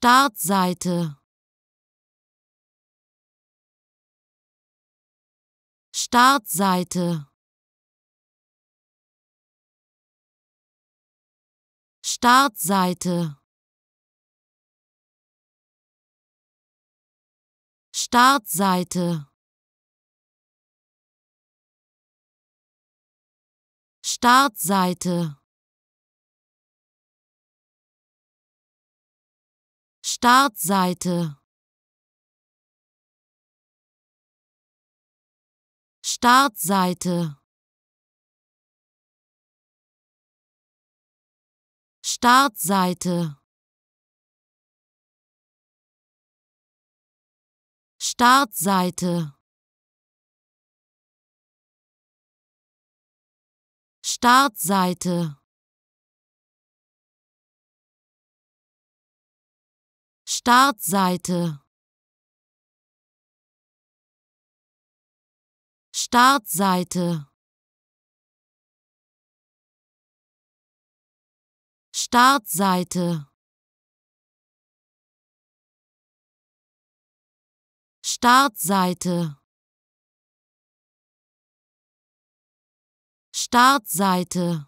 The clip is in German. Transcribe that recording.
Startseite Startseite Startseite Startseite Startseite Startseite Startseite Startseite Startseite Startseite Startseite Startseite Startseite Startseite Startseite